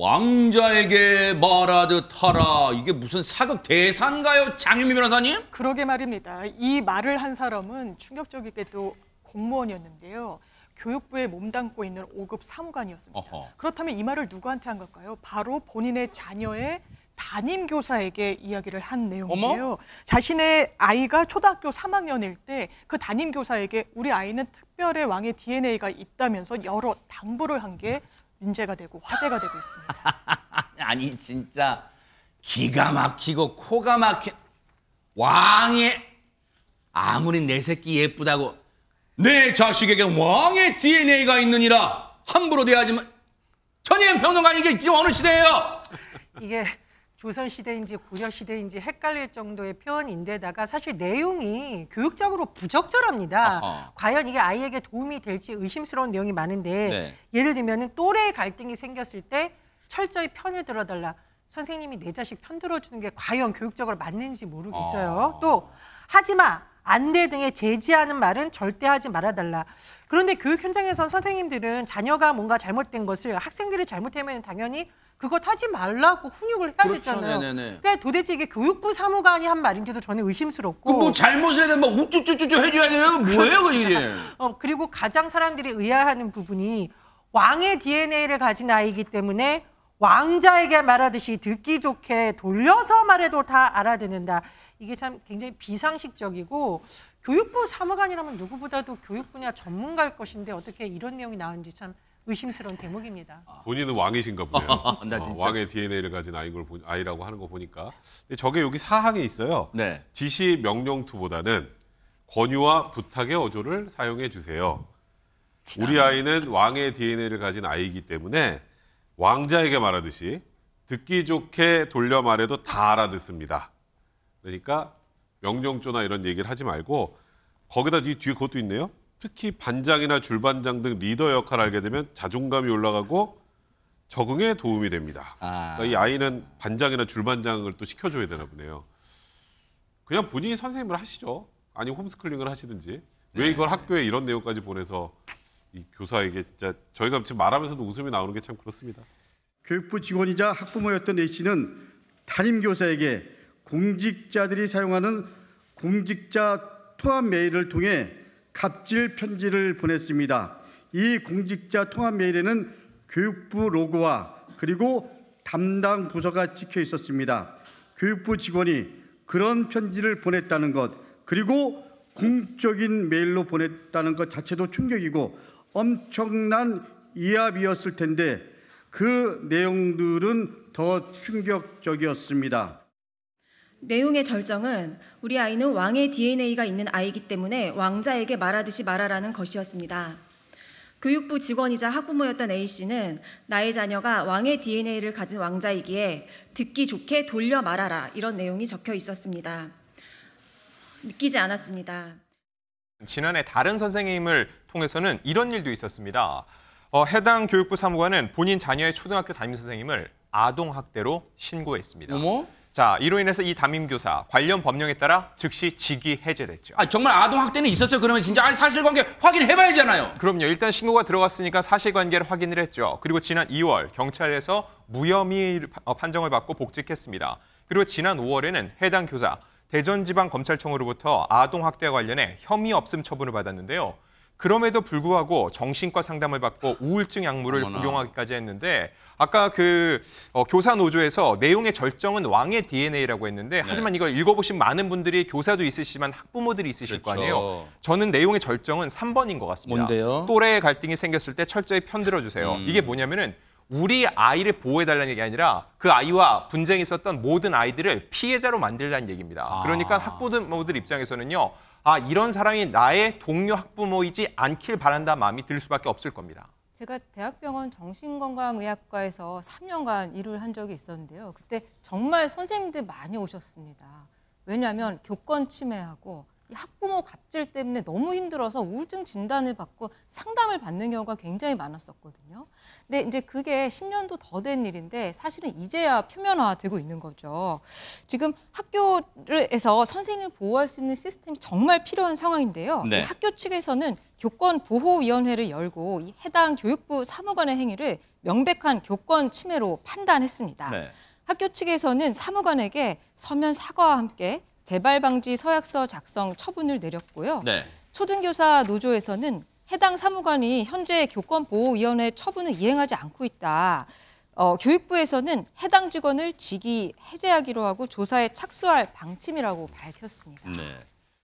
왕자에게 말하듯 하라. 이게 무슨 사극 대사인가요? 장윤미 변호사님? 그러게 말입니다. 이 말을 한 사람은 충격적이게도 공무원이었는데요. 교육부에 몸담고 있는 5급 사무관이었습니다. 어허. 그렇다면 이 말을 누구한테 한 걸까요? 바로 본인의 자녀의 담임 교사에게 이야기를 한 내용인데요. 어머? 자신의 아이가 초등학교 3학년일 때 그 담임 교사에게 우리 아이는 특별의 왕의 DNA가 있다면서 여러 당부를 한게 문제가 되고 화제가 되고 있습니다. 아니 진짜 기가 막히고 코가 막혀 왕의 아무리 내 새끼 예쁘다고 내 자식에게 왕의 DNA가 있느니라 함부로 대하지만 전임 평론가 이게 지금 어느 시대예요? 이게 조선시대인지 고려시대인지 헷갈릴 정도의 표현인데다가 사실 내용이 교육적으로 부적절합니다. 아하. 과연 이게 아이에게 도움이 될지 의심스러운 내용이 많은데 네. 예를 들면 또래 의 갈등이 생겼을 때 철저히 편을 들어달라. 선생님이 내 자식 편 들어주는 게 과연 교육적으로 맞는지 모르겠어요. 아. 또 하지마 안대 등에 제지하는 말은 절대 하지 말아달라. 그런데 교육 현장에선 선생님들은 자녀가 뭔가 잘못된 것을 학생들이 잘못하면 당연히 그것 하지 말라고 훈육을 해야 그렇죠. 되잖아요. 네네네. 그러니까 도대체 이게 교육부 사무관이 한 말인지도 저는 의심스럽고. 뭐 잘못을 해도 뭐 우쭈쭈쭈쭈 해줘야 되면 뭐예요, 그 일이? 어, 그리고 가장 사람들이 의아하는 부분이 왕의 DNA를 가진 아이이기 때문에 왕자에게 말하듯이 듣기 좋게 돌려서 말해도 다 알아듣는다. 이게 참 굉장히 비상식적이고 교육부 사무관이라면 누구보다도 교육 분야 전문가일 것인데 어떻게 이런 내용이 나온지 참 의심스러운 대목입니다. 아, 본인은 왕이신가 보네요. 아, 어, 왕의 DNA를 가진 아이인 걸 보, 아이라고 하는 거 보니까. 근데 저게 여기 사항에 있어요. 네. 지시 명령투보다는 권유와 부탁의 어조를 사용해 주세요. 참. 우리 아이는 왕의 DNA를 가진 아이이기 때문에 왕자에게 말하듯이 듣기 좋게 돌려 말해도 다 알아듣습니다. 그러니까 명령조나 이런 얘기를 하지 말고 거기다 뒤에 그것도 있네요. 특히 반장이나 줄반장 등 리더 역할을 알게 되면 자존감이 올라가고 적응에 도움이 됩니다. 아. 그러니까 이 아이는 반장이나 줄반장을 또 시켜줘야 되나 보네요. 그냥 본인이 선생님을 하시죠. 아니 홈스쿨링을 하시든지 왜 네. 이걸 네. 학교에 이런 내용까지 보내서 이 교사에게 진짜 저희가 지금 말하면서도 웃음이 나오는 게 참 그렇습니다. 교육부 직원이자 학부모였던 A 씨는 담임 교사에게 공직자들이 사용하는 공직자 통합 메일을 통해 갑질 편지를 보냈습니다. 이 공직자 통합 메일에는 교육부 로고와 그리고 담당 부서가 찍혀 있었습니다. 교육부 직원이 그런 편지를 보냈다는 것 그리고 공적인 메일로 보냈다는 것 자체도 충격이고 엄청난 이압이었을 텐데 그 내용들은 더 충격적이었습니다. 내용의 절정은 우리 아이는 왕의 DNA가 있는 아이이기 때문에 왕자에게 말하듯이 말하라는 것이었습니다. 교육부 직원이자 학부모였던 A씨는 나의 자녀가 왕의 DNA를 가진 왕자이기에 듣기 좋게 돌려 말하라 이런 내용이 적혀 있었습니다. 믿기지 않았습니다. 지난해 다른 선생님을 통해서는 이런 일도 있었습니다. 어, 해당 교육부 사무관은 본인 자녀의 초등학교 담임 선생님을 아동학대로 신고했습니다. 어머? 자, 이로 인해서 이 담임 교사 관련 법령에 따라 즉시 직위 해제됐죠. 아, 정말 아동 학대는 있었어요. 그러면 진짜 아, 사실관계 확인해 봐야잖아요. 그럼요. 일단 신고가 들어갔으니까 사실관계를 확인을 했죠. 그리고 지난 2월 경찰에서 무혐의 어, 판정을 받고 복직했습니다. 그리고 지난 5월에는 해당 교사 대전지방검찰청으로부터 아동 학대와 관련해 혐의 없음 처분을 받았는데요. 그럼에도 불구하고 정신과 상담을 받고 우울증 약물을 어머나. 복용하기까지 했는데 아까 그 어, 교사 노조에서 내용의 절정은 왕의 DNA라고 했는데 네. 하지만 이걸 읽어보신 많은 분들이 교사도 있으시지만 학부모들이 있으실 그렇죠. 거 아니에요. 저는 내용의 절정은 3번인 것 같습니다. 뭔데요? 또래의 갈등이 생겼을 때 철저히 편들어주세요. 음. 이게 뭐냐면은 우리 아이를 보호해달라는 얘기 아니라 그 아이와 분쟁이 있었던 모든 아이들을 피해자로 만들라는 얘기입니다. 아. 그러니까 학부모들 입장에서는요. 아 이런 사람이 나의 동료 학부모이지 않길 바란다 마음이 들 수밖에 없을 겁니다. 제가 대학병원 정신건강의학과에서 3년간 일을 한 적이 있었는데요. 그때 정말 선생님들 많이 오셨습니다. 왜냐하면 교권 침해하고 학부모 갑질 때문에 너무 힘들어서 우울증 진단을 받고 상담을 받는 경우가 굉장히 많았었거든요. 근데 이제 그게 10년도 더 된 일인데 사실은 이제야 표면화되고 있는 거죠. 지금 학교에서 선생님을 보호할 수 있는 시스템이 정말 필요한 상황인데요. 네. 학교 측에서는 교권 보호위원회를 열고 해당 교육부 사무관의 행위를 명백한 교권 침해로 판단했습니다. 네. 학교 측에서는 사무관에게 서면 사과와 함께 재발 방지 서약서 작성 처분을 내렸고요. 네. 초등교사 노조에서는 해당 사무관이 현재 교권보호위원회 처분을 이행하지 않고 있다. 어, 교육부에서는 해당 직원을 직위 해제하기로 하고 조사에 착수할 방침이라고 밝혔습니다. 네.